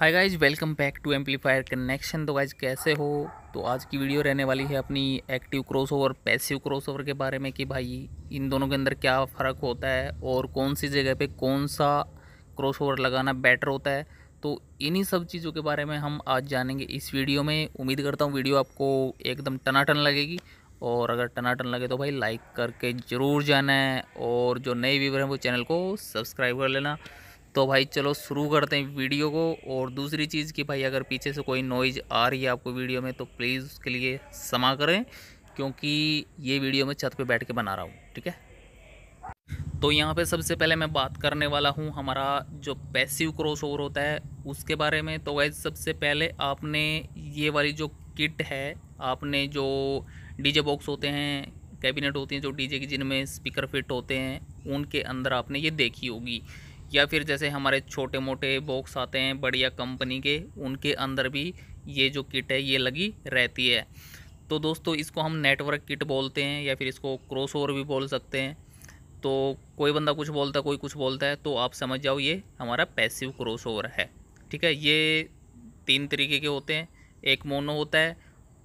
hi guys welcome back to amplifier connection तो guys कैसे हो तो आज की वीडियो रहने वाली है अपनी एक्टिव क्रॉसओवर पैसिव क्रॉसओवर के बारे में कि भाई इन दोनों के अंदर क्या फ़र्क होता है और कौन सी जगह पे कौन सा क्रॉसओवर लगाना बेटर होता है तो इन्हीं सब चीज़ों के बारे में हम आज जानेंगे इस वीडियो में उम्मीद करता हूँ वीडियो आपको एकदम टनाटन लगेगी और अगर टनाटन लगे तो भाई लाइक करके ज़रूर जाना है और जो नए व्यूवर हैं वो चैनल को सब्सक्राइब कर लेना तो भाई चलो शुरू करते हैं वीडियो को और दूसरी चीज़ कि भाई अगर पीछे से कोई नॉइज़ आ रही है आपको वीडियो में तो प्लीज़ उसके लिए क्षमा करें क्योंकि ये वीडियो मैं छत पे बैठ के बना रहा हूँ ठीक है तो यहाँ पे सबसे पहले मैं बात करने वाला हूँ हमारा जो पैसिव क्रॉस ओवर होता है उसके बारे में तो वैसे सबसे पहले आपने ये वाली जो किट है आपने जो डीजे बॉक्स होते हैं कैबिनेट होती हैं जो डीजे की जिनमें स्पीकर फिट होते हैं उनके अंदर आपने ये देखी होगी या फिर जैसे हमारे छोटे मोटे बॉक्स आते हैं बढ़िया कंपनी के उनके अंदर भी ये जो किट है ये लगी रहती है तो दोस्तों इसको हम नेटवर्क किट बोलते हैं या फिर इसको क्रॉस ओवर भी बोल सकते हैं तो कोई बंदा कुछ बोलता है कोई कुछ बोलता है तो आप समझ जाओ ये हमारा पैसिव क्रॉस ओवर है ठीक है ये तीन तरीके के होते हैं एक मोनो होता है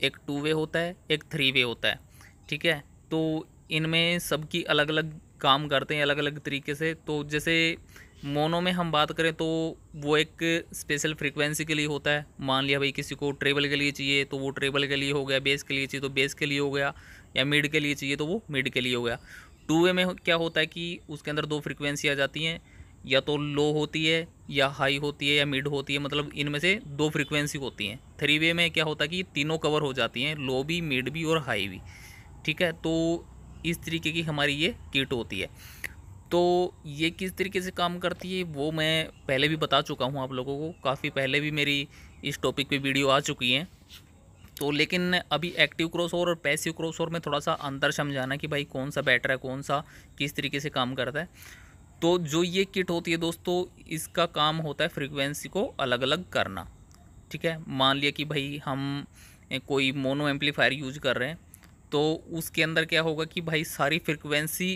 एक टू वे होता है एक थ्री वे होता है ठीक है तो इनमें सबकी अलग अलग काम करते हैं अलग अलग तरीके से तो जैसे मोनो में हम बात करें तो वो एक स्पेशल फ्रीक्वेंसी के लिए होता है मान लिया भाई किसी को ट्रेबल के लिए चाहिए तो वो ट्रेबल के लिए हो गया बेस के लिए चाहिए तो बेस के लिए हो गया या मिड के लिए चाहिए तो वो मिड के लिए हो गया टू वे में क्या होता है कि उसके अंदर दो फ्रिक्वेंसी आ जाती हैं या तो लो होती है या हाई होती है या मिड होती है मतलब इनमें से दो फ्रिक्वेंसी होती हैं थ्री वे में क्या होता है कि तीनों कवर हो जाती हैं लो भी मिड भी और हाई भी ठीक है तो इस तरीके की हमारी ये किट होती है तो ये किस तरीके से काम करती है वो मैं पहले भी बता चुका हूँ आप लोगों को काफ़ी पहले भी मेरी इस टॉपिक पे वीडियो आ चुकी हैं तो लेकिन अभी एक्टिव क्रॉस और पैसिव क्रॉस में थोड़ा सा अंतर समझाना कि भाई कौन सा बेटर है कौन सा किस तरीके से काम करता है तो जो ये किट होती है दोस्तों इसका काम होता है फ्रिक्वेंसी को अलग अलग करना ठीक है मान लिया कि भाई हम कोई मोनो एम्पलीफायर यूज कर रहे हैं तो उसके अंदर क्या होगा कि भाई सारी फ्रिक्वेंसी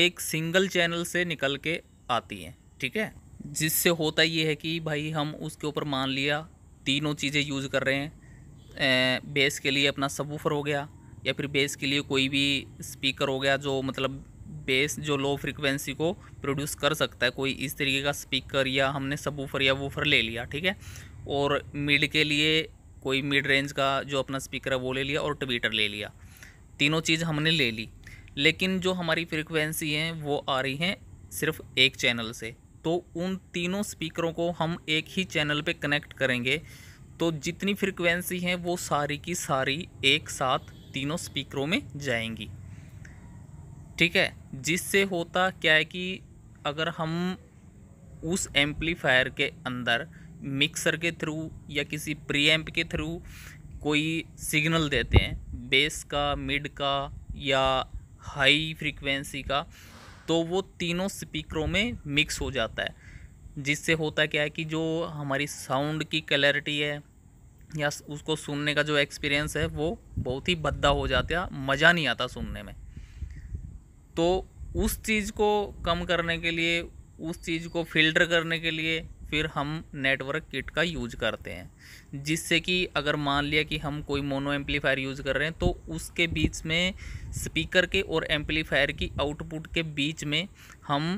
एक सिंगल चैनल से निकल के आती हैं ठीक है जिससे होता ये है कि भाई हम उसके ऊपर मान लिया तीनों चीज़ें यूज़ कर रहे हैं बेस के लिए अपना सबवूफर हो गया या फिर बेस के लिए कोई भी स्पीकर हो गया जो मतलब बेस जो लो फ्रिक्वेंसी को प्रोड्यूस कर सकता है कोई इस तरीके का स्पीकर या हमने सबवूफर या वूफर ले लिया ठीक है और मिड के लिए कोई मिड रेंज का जो अपना स्पीकर है वो ले लिया और ट्विटर ले लिया तीनों चीज़ हमने ले ली लेकिन जो हमारी फ्रिक्वेंसी हैं वो आ रही हैं सिर्फ एक चैनल से तो उन तीनों स्पीकरों को हम एक ही चैनल पे कनेक्ट करेंगे तो जितनी फ्रिक्वेंसी हैं वो सारी की सारी एक साथ तीनों स्पीकरों में जाएंगी ठीक है जिससे होता क्या है कि अगर हम उस एम्पलीफायर के अंदर मिक्सर के थ्रू या किसी प्री एम्प के थ्रू कोई सिग्नल देते हैं बेस का मिड का या हाई फ्रिक्वेंसी का तो वो तीनों स्पीकरों में मिक्स हो जाता है जिससे होता क्या है कि जो हमारी साउंड की क्लैरिटी है या उसको सुनने का जो एक्सपीरियंस है वो बहुत ही भद्दा हो जाता है मज़ा नहीं आता सुनने में तो उस चीज़ को कम करने के लिए उस चीज़ को फिल्टर करने के लिए फिर हम नेटवर्क किट का यूज करते हैं जिससे कि अगर मान लिया कि हम कोई मोनो एम्पलीफायर यूज कर रहे हैं तो उसके बीच में स्पीकर के और एम्पलीफायर की आउटपुट के बीच में हम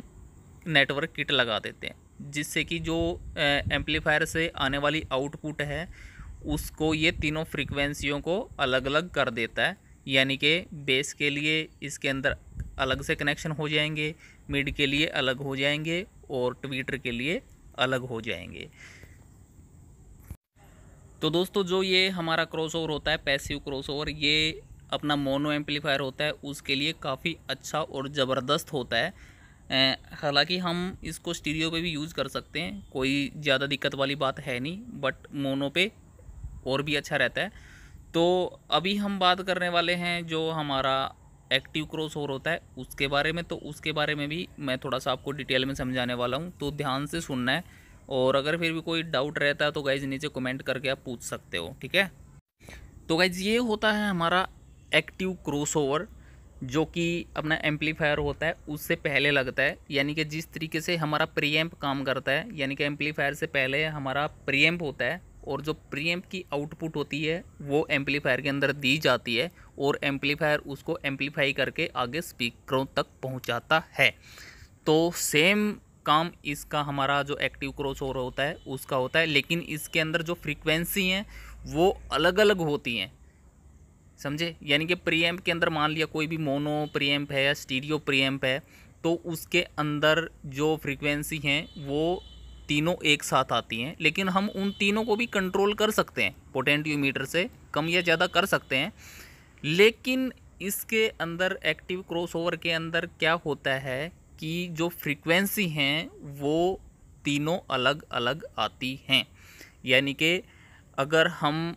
नेटवर्क किट लगा देते हैं जिससे कि जो एम्पलीफायर से आने वाली आउटपुट है उसको ये तीनों फ्रिक्वेंसीयों को अलग अलग कर देता है यानी कि बेस के लिए इसके अंदर अलग से कनेक्शन हो जाएंगे मिड के लिए अलग हो जाएंगे और ट्विटर के लिए अलग हो जाएंगे तो दोस्तों जो ये हमारा क्रॉसओवर होता है पैसिव क्रॉसओवर ये अपना मोनो एम्पलीफायर होता है उसके लिए काफ़ी अच्छा और ज़बरदस्त होता है हालांकि हम इसको स्टीरियो पे भी यूज़ कर सकते हैं कोई ज़्यादा दिक्कत वाली बात है नहीं बट मोनो पे और भी अच्छा रहता है तो अभी हम बात करने वाले हैं जो हमारा एक्टिव क्रॉस ओवर होता है उसके बारे में तो उसके बारे में भी मैं थोड़ा सा आपको डिटेल में समझाने वाला हूँ तो ध्यान से सुनना है और अगर फिर भी कोई डाउट रहता है तो गाइज नीचे कमेंट करके आप पूछ सकते हो ठीक है तो गाइज ये होता है हमारा एक्टिव क्रॉस ओवर जो कि अपना एम्पलीफायर होता है उससे पहले लगता है यानी कि जिस तरीके से हमारा प्रीएम्प काम करता है यानी कि एम्पलीफायर से पहले हमारा प्रीएम्प होता है और जो प्रीएम्प की आउटपुट होती है वो एम्पलीफायर के अंदर दी जाती है और एम्पलीफायर उसको एम्पलीफाई करके आगे स्पीकरों तक पहुंचाता है तो सेम काम इसका हमारा जो एक्टिव क्रॉस ओवर होता है उसका होता है लेकिन इसके अंदर जो फ्रीक्वेंसी हैं वो अलग अलग होती हैं समझे यानी कि प्रीएम्प के अंदर मान लिया कोई भी मोनो प्रीएम्प है या स्टीरियो प्रीएम्प है तो उसके अंदर जो फ्रीक्वेंसी हैं वो तीनों एक साथ आती हैं लेकिन हम उन तीनों को भी कंट्रोल कर सकते हैं पोटेंटियोमीटर से कम या ज़्यादा कर सकते हैं लेकिन इसके अंदर एक्टिव क्रॉसओवर के अंदर क्या होता है कि जो फ्रीक्वेंसी हैं वो तीनों अलग अलग आती हैं यानी कि अगर हम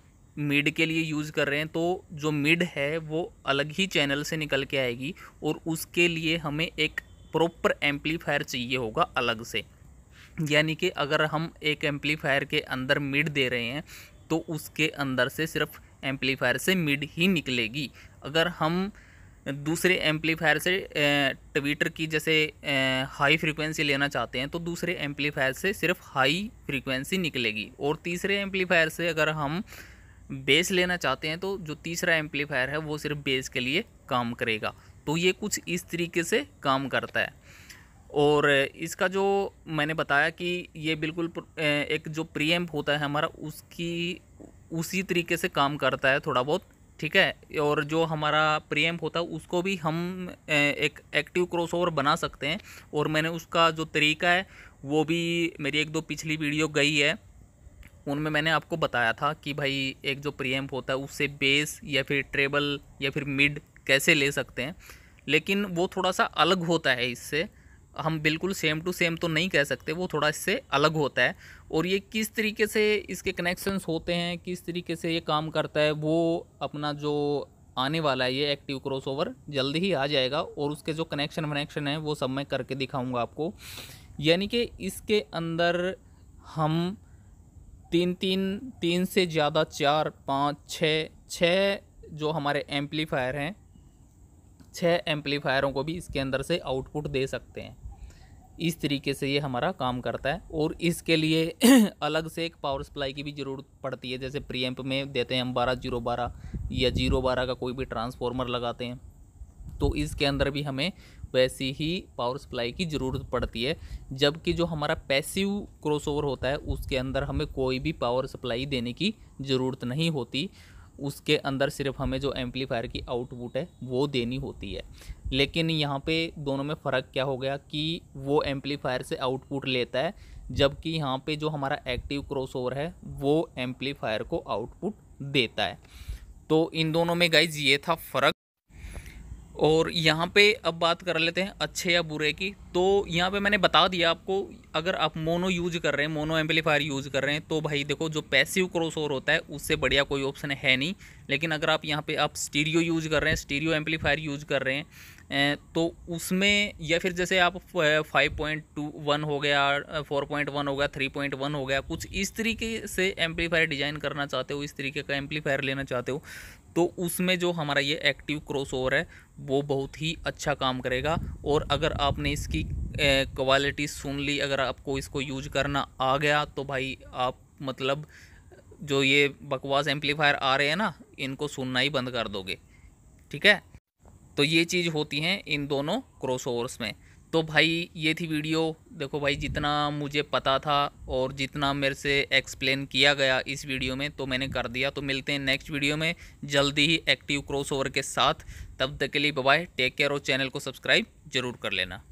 मिड के लिए यूज़ कर रहे हैं तो जो मिड है वो अलग ही चैनल से निकल के आएगी और उसके लिए हमें एक प्रॉपर एम्पलीफायर चाहिए होगा अलग से यानी कि अगर हम एक एम्पलीफायर के अंदर मिड दे रहे हैं तो उसके अंदर से सिर्फ एम्पलीफायर से मिड ही निकलेगी अगर हम दूसरे एम्पलीफायर से ट्विटर की जैसे हाई फ्रीक्वेंसी लेना चाहते हैं तो दूसरे एम्पलीफायर से सिर्फ हाई फ्रीक्वेंसी निकलेगी और तीसरे एम्पलीफायर से अगर हम बेस लेना चाहते हैं तो जो तीसरा एम्पलीफायर है वो सिर्फ बेस के लिए काम करेगा तो ये कुछ इस तरीके से काम करता है और इसका जो मैंने बताया कि ये बिल्कुल एक जो प्रीएम्प होता है हमारा उसकी उसी तरीके से काम करता है थोड़ा बहुत ठीक है और जो हमारा प्रीएम्प होता है उसको भी हम एक एक्टिव क्रॉसओवर बना सकते हैं और मैंने उसका जो तरीका है वो भी मेरी एक दो पिछली वीडियो गई है उनमें मैंने आपको बताया था कि भाई एक जो प्रीएम्प होता है उससे बेस या फिर ट्रेबल या फिर मिड कैसे ले सकते हैं लेकिन वो थोड़ा सा अलग होता है इससे हम बिल्कुल सेम टू सेम तो नहीं कह सकते वो थोड़ा इससे अलग होता है और ये किस तरीके से इसके कनेक्शंस होते हैं किस तरीके से ये काम करता है वो अपना जो आने वाला है ये एक्टिव क्रॉसओवर जल्दी ही आ जाएगा और उसके जो कनेक्शन वनेक्शन है वो सब मैं करके दिखाऊंगा आपको यानी कि इसके अंदर हम तीन तीन तीन से ज़्यादा चार पाँच छः छः जो हमारे एम्पलीफायर हैं छः एम्पलीफायरों को भी इसके अंदर से आउटपुट दे सकते हैं इस तरीके से ये हमारा काम करता है और इसके लिए अलग से एक पावर सप्लाई की भी ज़रूरत पड़ती है जैसे प्री एम्प में देते हैं हम बारह जीरो बारह या जीरो बारह का कोई भी ट्रांसफॉर्मर लगाते हैं तो इसके अंदर भी हमें वैसी ही पावर सप्लाई की ज़रूरत पड़ती है जबकि जो हमारा पैसिव क्रॉसओवर होता है उसके अंदर हमें कोई भी पावर सप्लाई देने की ज़रूरत नहीं होती उसके अंदर सिर्फ हमें जो एम्पलीफायर की आउटपुट है वो देनी होती है लेकिन यहाँ पे दोनों में फ़र्क क्या हो गया कि वो एम्पलीफायर से आउटपुट लेता है जबकि यहाँ पे जो हमारा एक्टिव क्रॉसओवर है वो एम्पलीफायर को आउटपुट देता है तो इन दोनों में गाइज ये था फ़र्क और यहाँ पे अब बात कर लेते हैं अच्छे या बुरे की तो यहाँ पे मैंने बता दिया आपको अगर आप मोनो यूज कर रहे हैं मोनो एम्पलीफायर यूज कर रहे हैं तो भाई देखो जो पैसिव क्रॉस ओवर होता है उससे बढ़िया कोई ऑप्शन है नहीं लेकिन अगर आप यहाँ पे आप स्टीरियो यूज कर रहे हैं स्टीरियो एम्पलीफायर यूज कर रहे हैं तो उसमें या फिर जैसे आप फाइव पॉइंट टू वन हो गया फोर पॉइंट वन हो गया थ्री पॉइंट वन हो गया कुछ इस तरीके से एम्पलीफायर डिज़ाइन करना चाहते हो इस तरीके का एम्पलीफायर लेना चाहते हो तो उसमें जो हमारा ये एक्टिव क्रॉस ओवर है वो बहुत ही अच्छा काम करेगा और अगर आपने इसकी क्वालिटी सुन ली अगर आपको इसको यूज करना आ गया तो भाई आप मतलब जो ये बकवास एम्पलीफायर आ रहे हैं ना इनको सुनना ही बंद कर दोगे ठीक है तो ये चीज़ होती हैं इन दोनों क्रॉस में तो भाई ये थी वीडियो देखो भाई जितना मुझे पता था और जितना मेरे से एक्सप्लेन किया गया इस वीडियो में तो मैंने कर दिया तो मिलते हैं नेक्स्ट वीडियो में जल्दी ही एक्टिव क्रॉसओवर के साथ तब तक के लिए बाय टेक केयर और चैनल को सब्सक्राइब जरूर कर लेना